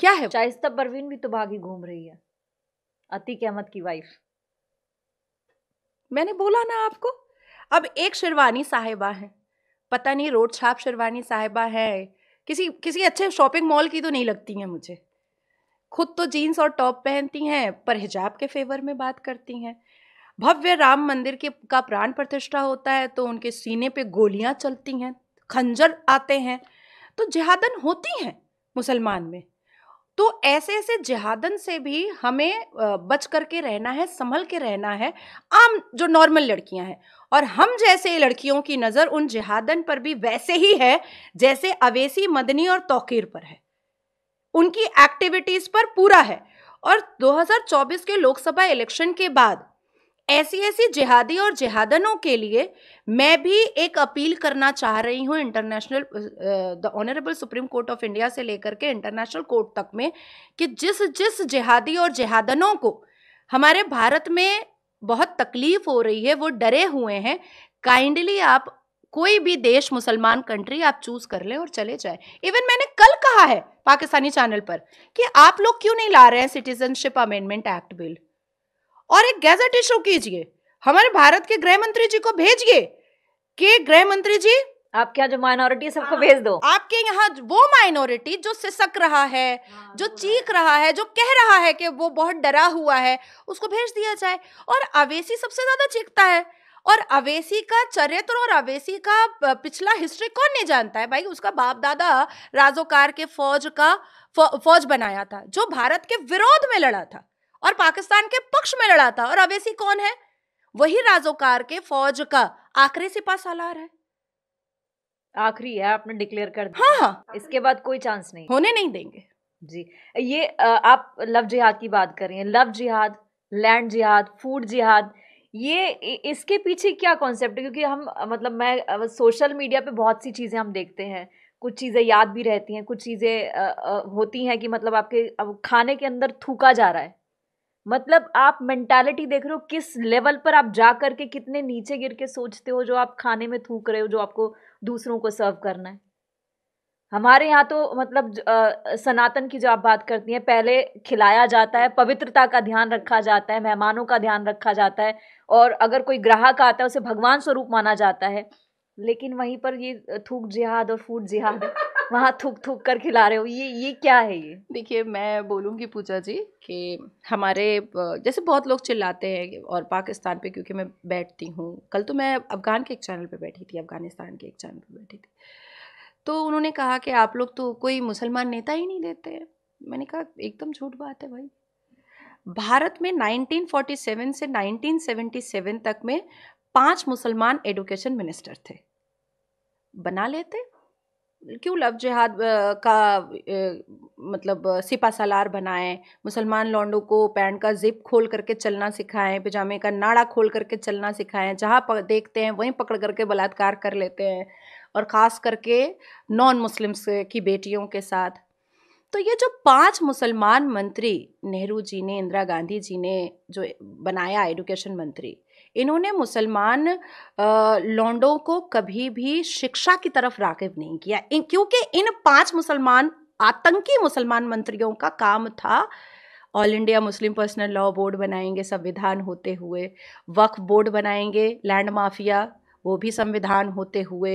क्या है शाइस्ता परवीन भी तो भागी घूम रही है अतीक अहमद की वाइफ मैंने बोला ना आपको अब एक शेरवानी साहिबा है पता नहीं रोड छाप शेरवानी साहिबा है किसी किसी अच्छे शॉपिंग मॉल की तो नहीं लगती हैं मुझे खुद तो जीन्स और टॉप पहनती हैं पर हिजाब के फेवर में बात करती हैं भव्य राम मंदिर के का प्राण प्रतिष्ठा होता है तो उनके सीने पे गोलियां चलती हैं खंजर आते हैं तो जिहादन होती हैं मुसलमान में तो ऐसे ऐसे जिहादन से भी हमें बच करके रहना है संभल के रहना है आम जो नॉर्मल लड़कियां हैं और हम जैसे लड़कियों की नज़र उन जिहादन पर भी वैसे ही है जैसे अवेसी मदनी और तौकीर पर है उनकी एक्टिविटीज़ पर पूरा है और 2024 के लोकसभा इलेक्शन के बाद ऐसी ऐसी जिहादी और जिहादनों के लिए मैं भी एक अपील करना चाह रही हूँ international the honourable supreme court of India से लेकर के इंटरनेशनल कोर्ट तक में कि जिस जिस जिहादी और जिहादनों को हमारे भारत में बहुत तकलीफ हो रही है वो डरे हुए हैं काइंडली आप कोई भी देश मुसलमान कंट्री आप चूज कर लें और चले जाए इवन मैंने कल कहा है पाकिस्तानी चैनल पर कि आप लोग क्यों नहीं ला रहे हैं सिटीजनशिप अमेंडमेंट एक्ट बिल और एक गैजेट इशू कीजिए हमारे भारत के गृह मंत्री जी को भेजिए कि गृह मंत्री जी आपके यहाँ जो माइनॉरिटी सबको हाँ, भेज दो आपके यहाँ वो माइनॉरिटी जो सिसक रहा है हाँ, जो चीख रहा है जो कह रहा है कि वो बहुत डरा हुआ है उसको भेज दिया जाए और अवेसी सबसे ज्यादा चीखता है और अवेसी का चरित्र और अवेसी का पिछला हिस्ट्री कौन नहीं जानता है भाई उसका बाप दादा राजोकार के फौज का फौज बनाया था जो भारत के विरोध में लड़ा था और पाकिस्तान के पक्ष में लड़ा था और अवेसी कौन है वही राजोकार के फौज का आखिरी सिपा सालार है आखिरी है आपने डिक्लेयर कर दिया हाँ हाँ इसके बाद कोई चांस नहीं होने नहीं देंगे जी ये आप लव जिहाद की बात कर रही हैं लव जिहाद लैंड जिहाद फूड जिहाद ये इसके पीछे क्या कॉन्सेप्ट है क्योंकि हम मतलब मैं सोशल मीडिया पे बहुत सी चीज़ें हम देखते हैं कुछ चीज़ें याद भी रहती हैं कुछ चीज़ें होती हैं कि मतलब आपके अब खाने के अंदर थूका जा रहा है मतलब आप मेंटालिटी देख रहे हो किस लेवल पर आप जा करके कितने नीचे गिर के सोचते हो जो आप खाने में थूक रहे हो जो आपको दूसरों को सर्व करना है हमारे यहाँ तो मतलब आ, सनातन की जो आप बात करती हैं पहले खिलाया जाता है पवित्रता का ध्यान रखा जाता है मेहमानों का ध्यान रखा जाता है और अगर कोई ग्राहक आता है उसे भगवान स्वरूप माना जाता है लेकिन वहीं पर ये थूक जिहाद और फूड जिहाद वहाँ थूक थूक कर खिला रहे हो ये ये क्या है ये देखिए मैं बोलूँगी पूजा जी कि हमारे जैसे बहुत लोग चिल्लाते हैं और पाकिस्तान पे क्योंकि मैं बैठती हूँ कल तो मैं अफ़गान के एक चैनल पे बैठी थी अफ़गानिस्तान के एक चैनल पे बैठी थी तो उन्होंने कहा कि आप लोग तो कोई मुसलमान नेता ही नहीं देते मैंने कहा एकदम झूठ बात है भाई भारत में 1947 से 1977 तक में पांच मुसलमान एडुकेशन मिनिस्टर थे बना लेते क्यों लव जिहाद का मतलब सिपा सलार बनाएं मुसलमान लौंडों को पैंट का जिप खोल करके चलना सिखाएं पिजामे का नाड़ा खोल करके चलना सिखाएं जहाँ देखते हैं वहीं पकड़ करके बलात्कार कर लेते हैं और ख़ास करके नॉन मुस्लिम्स की बेटियों के साथ तो ये जो पांच मुसलमान मंत्री नेहरू जी ने इंदिरा गांधी जी ने जो बनाया एडुकेशन मंत्री इन्होंने मुसलमान लौंडों को कभी भी शिक्षा की तरफ रागब नहीं किया क्योंकि इन पांच मुसलमान आतंकी मुसलमान मंत्रियों का काम था All India Muslim personal law board बनाएंगे संविधान होते हुए वक्फ बोर्ड बनाएंगे लैंड माफिया वो भी संविधान होते हुए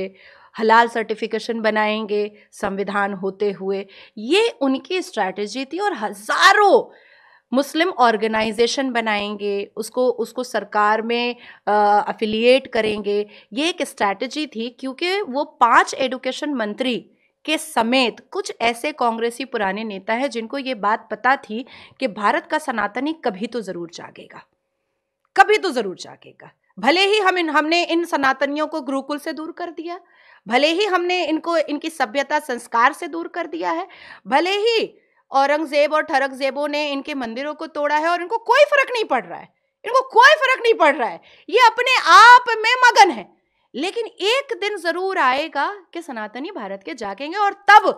हलाल सर्टिफिकेशन बनाएंगे संविधान होते हुए ये उनकी स्ट्रैटेजी थी और हज़ारों मुस्लिम ऑर्गेनाइजेशन बनाएंगे उसको उसको सरकार में अफिलिएट करेंगे ये एक स्ट्रैटेजी थी क्योंकि वो पांच एडुकेशन मंत्री के समेत कुछ ऐसे कांग्रेसी पुराने नेता हैं जिनको ये बात पता थी कि भारत का सनातनी कभी तो ज़रूर जागेगा कभी तो ज़रूर जागेगा भले ही हम इन हमने इन सनातनियों को गुरुकुल से दूर कर दिया भले ही हमने इनको इनकी सभ्यता संस्कार से दूर कर दिया है भले ही औरंगजेब और ठरकजेबों ने इनके मंदिरों को तोड़ा है और इनको कोई फर्क नहीं पड़ रहा है इनको कोई फर्क नहीं पड़ रहा है ये अपने आप में मगन है लेकिन एक दिन जरूर आएगा कि सनातनी भारत के जागेंगे और तब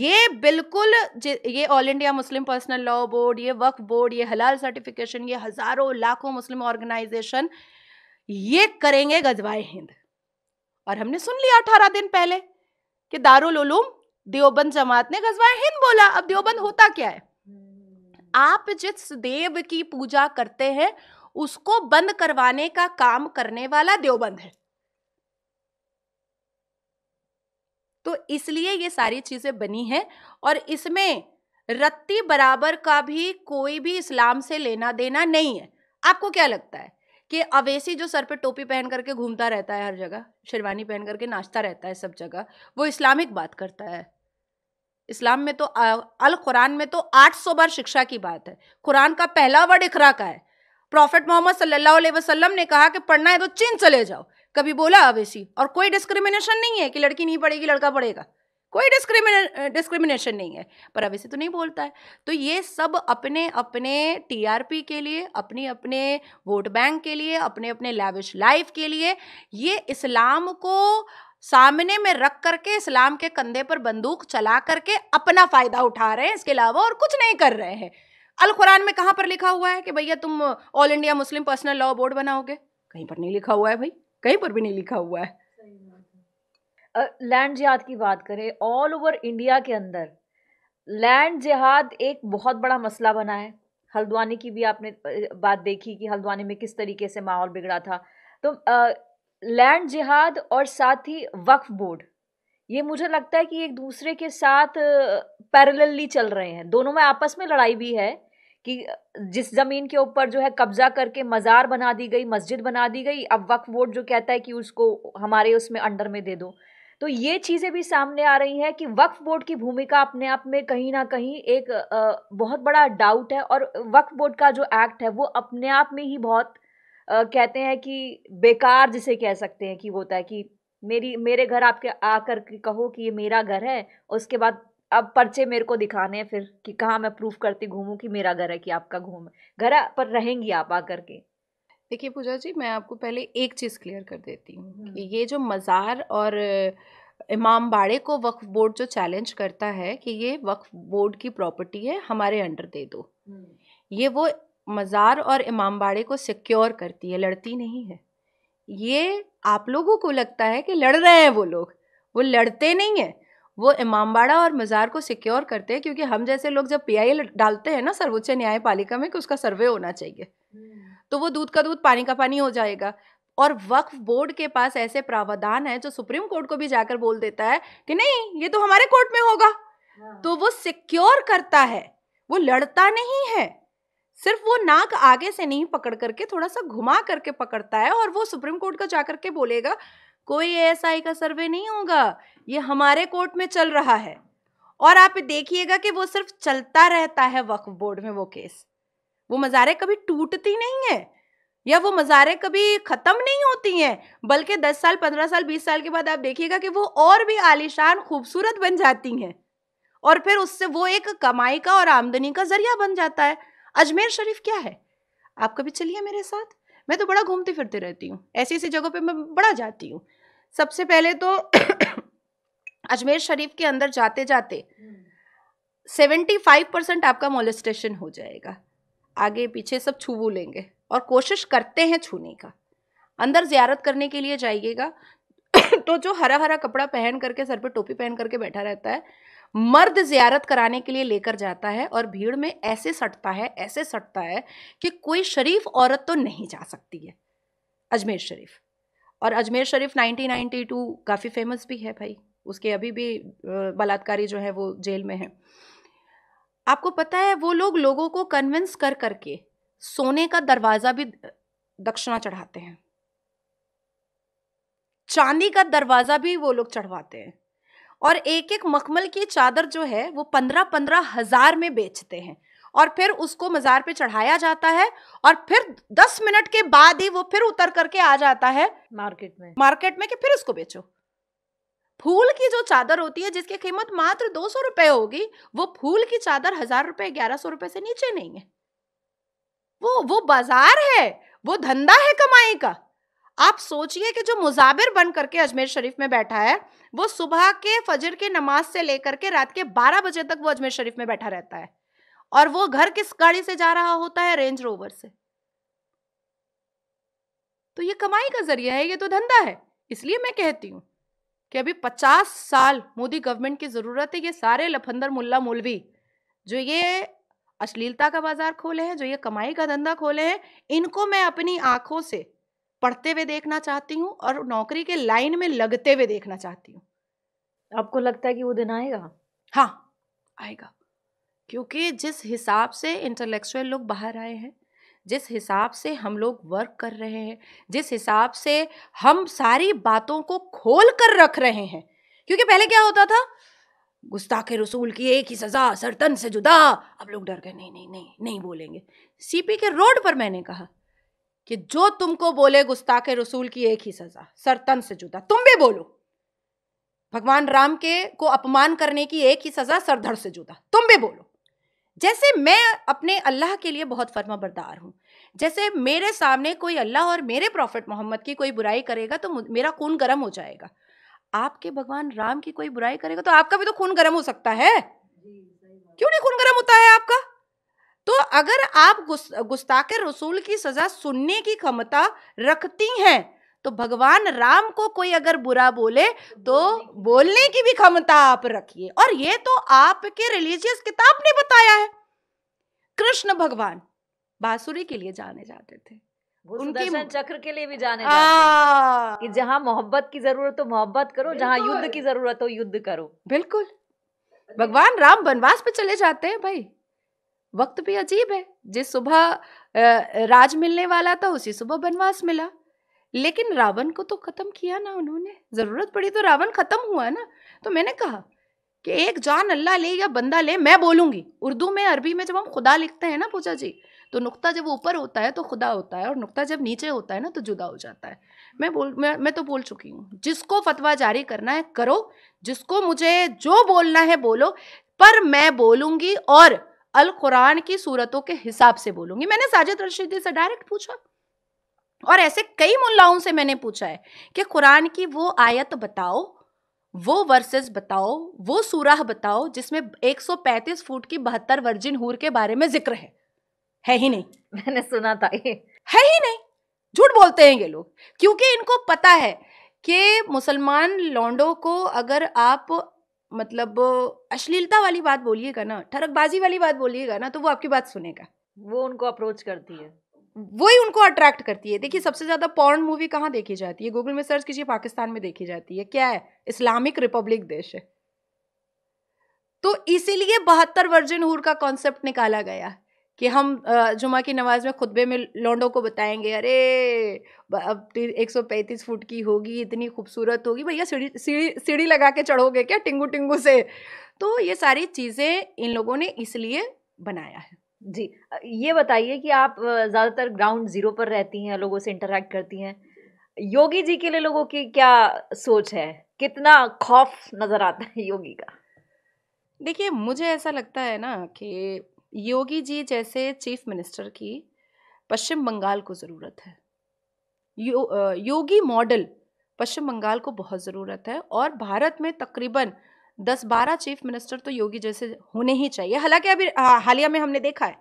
ये बिल्कुल ये All India Muslim personal law board ये वक्फ बोर्ड ये हलाल सर्टिफिकेशन ये हजारों लाखों मुस्लिम ऑर्गेनाइजेशन ये करेंगे गजवाए हिंद और हमने सुन लिया अठारह दिन पहले कि दारुल उलूम देवबंद जमात ने गजवाए हिंद बोला अब देवबंद हम्म। होता क्या है हम्म। आप जिस देव की पूजा करते हैं उसको बंद करवाने का काम करने वाला देवबंद है तो इसलिए ये सारी चीजें बनी हैं और इसमें रत्ती बराबर का भी कोई भी इस्लाम से लेना देना नहीं है आपको क्या लगता है कि अवेसी जो सर पे टोपी पहन करके घूमता रहता है हर जगह शेरवानी पहन करके नाचता रहता है सब जगह वो इस्लामिक बात करता है इस्लाम में तो अल कुरान में तो 800 बार शिक्षा की बात है कुरान का पहला वर्ड इखरा का है प्रॉफिट मोहम्मद सल्लल्लाहु अलैहि वसल्लम ने कहा कि पढ़ना है तो चीन चले जाओ कभी बोला अवेसी और कोई डिस्क्रिमिनेशन नहीं है कि लड़की नहीं पढ़ेगी लड़का पढ़ेगा कोई डिस्क्रिमिने डिस्क्रिमिनेशन नहीं है पर अब इसे तो नहीं बोलता है तो ये सब अपने अपने टीआरपी के लिए अपने अपने वोट बैंक के लिए अपने अपने लैविश लाइफ के लिए ये इस्लाम को सामने में रख करके इस्लाम के कंधे पर बंदूक चला करके अपना फ़ायदा उठा रहे हैं इसके अलावा और कुछ नहीं कर रहे हैं अल कुरान में कहाँ पर लिखा हुआ है कि भैया तुम All India Muslim personal law board बनाओगे कहीं पर नहीं लिखा हुआ है भाई कहीं पर भी नहीं लिखा हुआ है लैंड जिहाद की बात करें ऑल ओवर इंडिया के अंदर लैंड जिहाद एक बहुत बड़ा मसला बना है हल्द्वानी की भी आपने बात देखी कि हल्द्वानी में किस तरीके से माहौल बिगड़ा था तो लैंड जिहाद और साथ ही वक्फ बोर्ड ये मुझे लगता है कि एक दूसरे के साथ पैरेलली चल रहे हैं दोनों में आपस में लड़ाई भी है कि जिस ज़मीन के ऊपर जो है कब्जा करके मज़ार बना दी गई मस्जिद बना दी गई अब वक्फ बोर्ड जो कहता है कि उसको हमारे उसमें अंडर में दे दो तो ये चीज़ें भी सामने आ रही हैं कि वक्फ बोर्ड की भूमिका अपने आप में कहीं ना कहीं एक बहुत बड़ा डाउट है और वक्फ बोर्ड का जो एक्ट है वो अपने आप में ही बहुत कहते हैं कि बेकार जिसे कह सकते हैं कि वो होता है कि मेरी मेरे घर आपके आकर कहो कि ये मेरा घर है उसके बाद अब पर्चे मेरे को दिखाने हैं फिर कि कहाँ मैं प्रूफ करती घूमूँ कि मेरा घर है कि आपका घूम घर पर रहेंगी आप आकर के देखिए पूजा जी मैं आपको पहले एक चीज़ क्लियर कर देती हूँ कि हम्म। ये जो मज़ार और इमाम बाड़े को वक्फ बोर्ड जो चैलेंज करता है कि ये वक्फ बोर्ड की प्रॉपर्टी है हमारे अंडर दे दो हम्म। ये वो मज़ार और इमाम बाड़े को सिक्योर करती है लड़ती नहीं है ये आप लोगों को लगता है कि लड़ रहे हैं वो लोग वो लड़ते नहीं हैं वो इमामबाड़ा और मज़ार को सिक्योर करते हैं क्योंकि हम जैसे लोग जब पीआई डालते हैं ना सर्वोच्च न्यायपालिका में कि उसका सर्वे होना चाहिए हम्म। तो वो दूध का दूध पानी का पानी हो जाएगा और वक्फ बोर्ड के पास ऐसे प्रावधान है जो सुप्रीम कोर्ट को भी जाकर बोल देता है कि नहीं ये तो हमारे कोर्ट में होगा हाँ। तो वो सिक्योर करता है वो लड़ता नहीं है सिर्फ वो नाक आगे से नहीं पकड़ करके थोड़ा सा घुमा करके पकड़ता है और वो सुप्रीम कोर्ट को जाकर के बोलेगा कोई एएसआई का सर्वे नहीं होगा ये हमारे कोर्ट में चल रहा है और आप देखिएगा कि वो सिर्फ चलता रहता है वक्फ बोर्ड में वो केस वो मज़ारें कभी टूटती नहीं है या वो मज़ारें कभी ख़त्म नहीं होती हैं बल्कि दस साल पंद्रह साल बीस साल के बाद आप देखिएगा कि वो और भी आलिशान खूबसूरत बन जाती हैं और फिर उससे वो एक कमाई का और आमदनी का ज़रिया बन जाता है अजमेर शरीफ क्या है आप कभी चलिए मेरे साथ मैं तो बड़ा घूमती फिरती रहती हूँ ऐसी ऐसी जगहों पे मैं बड़ा जाती हूँ सबसे पहले तो अजमेर शरीफ के अंदर जाते जाते हम्म। सेवेंटी फाइव परसेंट आपका मोलेस्टेशन हो जाएगा आगे पीछे सब छुबू लेंगे और कोशिश करते हैं छूने का अंदर ज़्यारत करने के लिए जाइएगा तो जो हरा हरा कपड़ा पहन करके सर पे टोपी पहन करके बैठा रहता है मर्द ज़्यारत कराने के लिए लेकर जाता है और भीड़ में ऐसे सटता है ऐसे सटता है कि कोई शरीफ औरत तो नहीं जा सकती है अजमेर शरीफ और अजमेर शरीफ 1992 काफ़ी फेमस भी है भाई उसके अभी भी बलात्कारी जो है वो जेल में है आपको पता है वो लोग लोगों को कन्विंस कर करके सोने का दरवाजा भी दक्षिणा चढ़ाते हैं चांदी का दरवाजा भी वो लोग चढ़वाते हैं और एक एक मखमल की चादर जो है वो पंद्रह पंद्रह हजार में बेचते हैं और फिर उसको मज़ार पे चढ़ाया जाता है और फिर दस मिनट के बाद ही वो फिर उतर करके आ जाता है मार्केट में मार्केट में कि फिर उसको बेचो फूल की जो चादर होती है जिसकी कीमत मात्र दो सौ रुपए होगी वो फूल की चादर हजार रुपए ग्यारह सौ रुपए से नीचे नहीं है वो वो बाजार है वो धंधा है कमाई का आप सोचिए कि जो मुजाबिर बन करके अजमेर शरीफ में बैठा है वो सुबह के फजर के नमाज से लेकर के रात के बारह बजे तक वो अजमेर शरीफ में बैठा रहता है और वो घर किस गाड़ी से जा रहा होता है रेंज रोवर से तो ये कमाई का जरिया है ये तो धंधा है इसलिए मैं कहती हूँ कि अभी पचास साल मोदी गवर्नमेंट की ज़रूरत है ये सारे लफंदर मुल्ला मौलवी जो ये अश्लीलता का बाजार खोले हैं जो ये कमाई का धंधा खोले हैं इनको मैं अपनी आंखों से पढ़ते हुए देखना चाहती हूँ और नौकरी के लाइन में लगते हुए देखना चाहती हूँ आपको लगता है कि वो दिन आएगा हाँ आएगा क्योंकि जिस हिसाब से इंटेलेक्चुअल लोग बाहर आए हैं जिस हिसाब से हम लोग वर्क कर रहे हैं जिस हिसाब से हम सारी बातों को खोल कर रख रहे हैं क्योंकि पहले क्या होता था के रसूल की एक ही सज़ा सरतन से जुदा अब लोग डर गए नहीं नहीं नहीं नहीं बोलेंगे सीपी के रोड पर मैंने कहा कि जो तुमको बोले के रसूल की एक ही सज़ा सरतन से जुदा तुम भी बोलो भगवान राम के को अपमान करने की एक ही सज़ा सरधड़ से जुदा तुम भी बोलो जैसे मैं अपने अल्लाह के लिए बहुत फर्मा बरदार हूँ जैसे मेरे सामने कोई अल्लाह और मेरे प्रॉफिट मोहम्मद की कोई बुराई करेगा तो मेरा खून गर्म हो जाएगा आपके भगवान राम की कोई बुराई करेगा तो आपका भी तो खून गर्म हो सकता है क्यों नहीं खून गर्म होता है आपका तो अगर आप गुस, गुस्ताख रसूल की सजा सुनने की क्षमता रखती हैं तो भगवान राम को कोई अगर बुरा बोले तो बोलने की भी क्षमता आप रखिए और ये तो आपके रिलीजियस किताब ने बताया है कृष्ण भगवान बांसुरी के लिए जाने जाते थे उनके चक्र के लिए भी जाने जाते हाँ। कि जहां मोहब्बत की जरूरत हो मोहब्बत करो जहां युद्ध की जरूरत हो युद्ध करो बिल्कुल भगवान राम वनवास पे चले जाते हैं भाई वक्त भी अजीब है जिस सुबह राज मिलने वाला था उसी सुबह वनवास मिला लेकिन रावण को तो खत्म किया ना उन्होंने जरूरत पड़ी तो रावण खत्म हुआ ना तो मैंने कहा कि एक जान अल्लाह ले या बंदा ले मैं बोलूँगी उर्दू में अरबी में जब हम खुदा लिखते हैं ना पूजा जी तो नुक्ता जब ऊपर होता है तो खुदा होता है और नुक्ता जब नीचे होता है ना तो जुदा हो जाता है मैं बोल मैं, मैं तो बोल चुकी हूँ जिसको फतवा जारी करना है करो जिसको मुझे जो बोलना है बोलो पर मैं बोलूँगी और अल कुरान की सूरतों के हिसाब से बोलूँगी मैंने साजिद रशीदी से डायरेक्ट पूछा और ऐसे कई मुल्लाओं से मैंने पूछा है कि कुरान की वो आयत बताओ वो वर्सेस बताओ वो सूरह बताओ जिसमें 135 फुट की बहत्तर वर्जिन हूर के बारे में जिक्र है है ही नहीं मैंने सुना था ये है ही नहीं झूठ बोलते हैं ये लोग क्योंकि इनको पता है कि मुसलमान लौंडों को अगर आप मतलब अश्लीलता वाली बात बोलिएगा ना ठरकबाजी वाली बात बोलिएगा ना तो वो आपकी बात सुनेगा वो उनको अप्रोच करती है वही उनको अट्रैक्ट करती है देखिए सबसे ज़्यादा पॉर्न मूवी कहाँ देखी जाती है गूगल में सर्च कीजिए पाकिस्तान में देखी जाती है क्या है इस्लामिक रिपब्लिक देश है तो इसीलिए बहत्तर वर्जिन हूर का कॉन्सेप्ट निकाला गया कि हम जुमा की नमाज में खुतबे में लौंडों को बताएंगे अरे अब एक सौ पैंतीस फुट की होगी इतनी खूबसूरत होगी भैया सीढ़ी सीढ़ी सीढ़ी लगा के चढ़ोगे क्या टिंगू टिंगू से तो ये सारी चीज़ें इन लोगों ने इसलिए बनाया है जी ये बताइए कि आप ज़्यादातर ग्राउंड ज़ीरो पर रहती हैं लोगों से इंटरेक्ट करती हैं योगी जी के लिए लोगों की क्या सोच है कितना खौफ नज़र आता है योगी का देखिए मुझे ऐसा लगता है ना कि योगी जी जैसे चीफ मिनिस्टर की पश्चिम बंगाल को ज़रूरत है यो, योगी मॉडल पश्चिम बंगाल को बहुत ज़रूरत है और भारत में तकरीबन दस बारह चीफ मिनिस्टर तो योगी जैसे होने ही चाहिए हालांकि अभी हालिया में हमने देखा है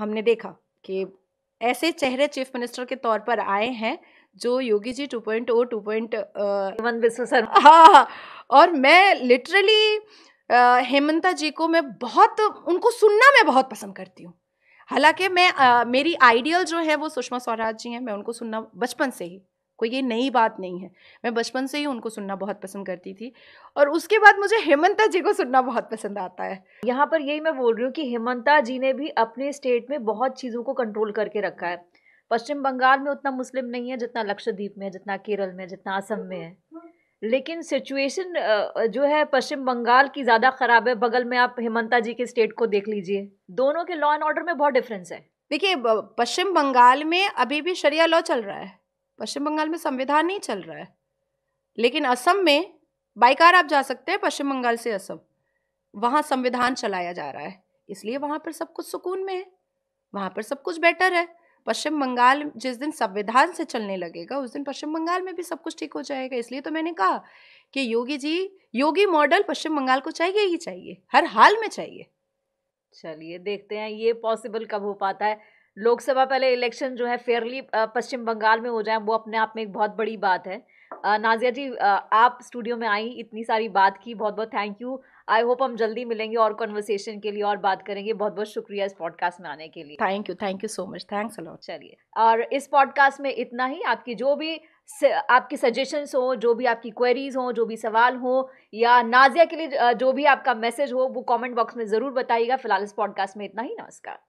हमने देखा कि ऐसे चेहरे चीफ मिनिस्टर के तौर पर आए हैं जो योगी जी टू पॉइंट ओ विश्व पॉइंट हाँ, हाँ और मैं लिटरली हेमंता जी को मैं बहुत उनको सुनना मैं बहुत पसंद करती हूँ हालांकि मैं आ, मेरी आइडियल जो है वो सुषमा स्वराज जी हैं मैं उनको सुनना बचपन से ही कोई ये नई बात नहीं है मैं बचपन से ही उनको सुनना बहुत पसंद करती थी और उसके बाद मुझे हेमंता जी को सुनना बहुत पसंद आता है यहाँ पर यही मैं बोल रही हूँ कि हेमंता जी ने भी अपने स्टेट में बहुत चीज़ों को कंट्रोल करके रखा है पश्चिम बंगाल में उतना मुस्लिम नहीं है जितना लक्षद्वीप में जितना केरल में जितना असम में है लेकिन सिचुएशन जो है पश्चिम बंगाल की ज़्यादा ख़राब है बगल में आप हेमंता जी के स्टेट को देख लीजिए दोनों के लॉ एंड ऑर्डर में बहुत डिफरेंस है देखिए पश्चिम बंगाल में अभी भी शरिया लॉ चल रहा है पश्चिम बंगाल में संविधान नहीं चल रहा है लेकिन असम में बाइकार आप जा सकते हैं पश्चिम बंगाल से असम वहां संविधान चलाया जा रहा है इसलिए वहां पर सब कुछ सुकून में है वहां पर सब कुछ बेटर है पश्चिम बंगाल जिस दिन संविधान से चलने लगेगा उस दिन पश्चिम बंगाल में भी सब कुछ ठीक हो जाएगा इसलिए तो मैंने कहा कि योगी जी योगी मॉडल पश्चिम बंगाल को चाहिए ही चाहिए हर हाल में चाहिए चलिए देखते हैं ये पॉसिबल कब हो पाता है लोकसभा पहले इलेक्शन जो है फेयरली पश्चिम बंगाल में हो जाए वो अपने आप में एक बहुत बड़ी बात है नाजिया जी आप स्टूडियो में आई इतनी सारी बात की बहुत बहुत थैंक यू आई होप हम जल्दी मिलेंगे और कॉन्वर्सेशन के लिए और बात करेंगे बहुत बहुत शुक्रिया इस पॉडकास्ट में आने के लिए thank you thank you so much thanks a lot चलिए और इस पॉडकास्ट में इतना ही आपकी जो भी आपकी सजेशंस हो जो भी आपकी क्वेरीज हो जो भी सवाल हो या नाजिया के लिए जो भी आपका मैसेज हो वो कमेंट बॉक्स में ज़रूर बताइएगा फिलहाल इस पॉडकास्ट में इतना ही नमस्कार